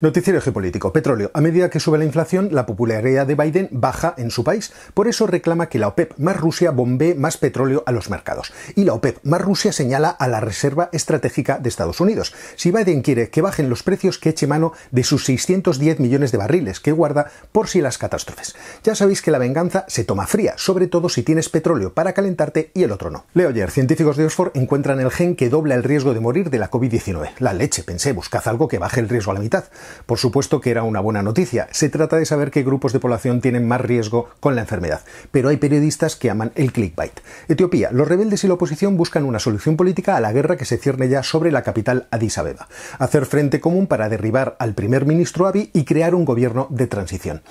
Noticiero geopolítico. Petróleo. A medida que sube la inflación, la popularidad de Biden baja en su país. Por eso reclama que la OPEP más Rusia bombee más petróleo a los mercados. Y la OPEP más Rusia señala a la Reserva Estratégica de Estados Unidos. Si Biden quiere que bajen los precios, que eche mano de sus 610 millones de barriles que guarda por si las catástrofes. Ya sabéis que la venganza se toma fría, sobre todo si tienes petróleo para calentarte y el otro no. Leo científicos de Oxford encuentran el gen que dobla el riesgo de morir de la COVID-19. La leche, pensé, buscad algo que baje el riesgo a la mitad. Por supuesto que era una buena noticia. Se trata de saber qué grupos de población tienen más riesgo con la enfermedad, pero hay periodistas que aman el clickbait. Etiopía, los rebeldes y la oposición buscan una solución política a la guerra que se cierne ya sobre la capital Addis Abeba. Hacer frente común para derribar al primer ministro Abiy y crear un gobierno de transición.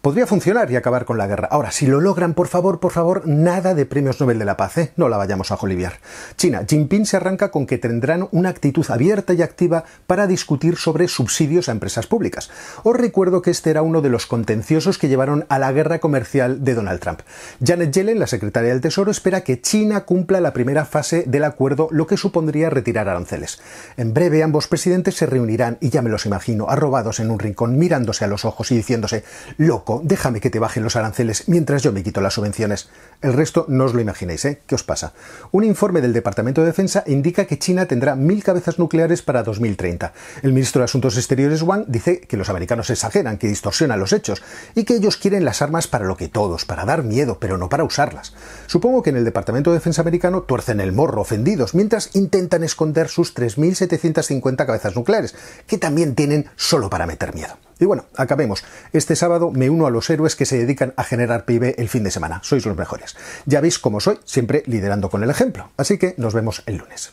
Podría funcionar y acabar con la guerra. Ahora, si lo logran, por favor, por favor, nada de premios Nobel de la Paz, ¿eh? no la vayamos a joliviar. China, Jinping se arranca con que tendrán una actitud abierta y activa para discutir sobre subsidios a empresas públicas. Os recuerdo que este era uno de los contenciosos que llevaron a la guerra comercial de Donald Trump. Janet Yellen, la secretaria del Tesoro, espera que China cumpla la primera fase del acuerdo, lo que supondría retirar aranceles. En breve ambos presidentes se reunirán y ya me los imagino, arrobados en un rincón, mirándose a los ojos y diciéndose, loco, déjame que te bajen los aranceles mientras yo me quito las subvenciones. El resto no os lo imaginéis, ¿eh? ¿Qué os pasa? Un informe del Departamento de Defensa indica que China tendrá mil cabezas nucleares para 2030. El ministro de Asuntos Exteriores dice que los americanos exageran, que distorsionan los hechos y que ellos quieren las armas para lo que todos, para dar miedo, pero no para usarlas. Supongo que en el Departamento de Defensa americano tuercen el morro ofendidos mientras intentan esconder sus 3.750 cabezas nucleares, que también tienen solo para meter miedo. Y bueno, acabemos. Este sábado me uno a los héroes que se dedican a generar PIB el fin de semana. Sois los mejores. Ya veis cómo soy, siempre liderando con el ejemplo. Así que nos vemos el lunes.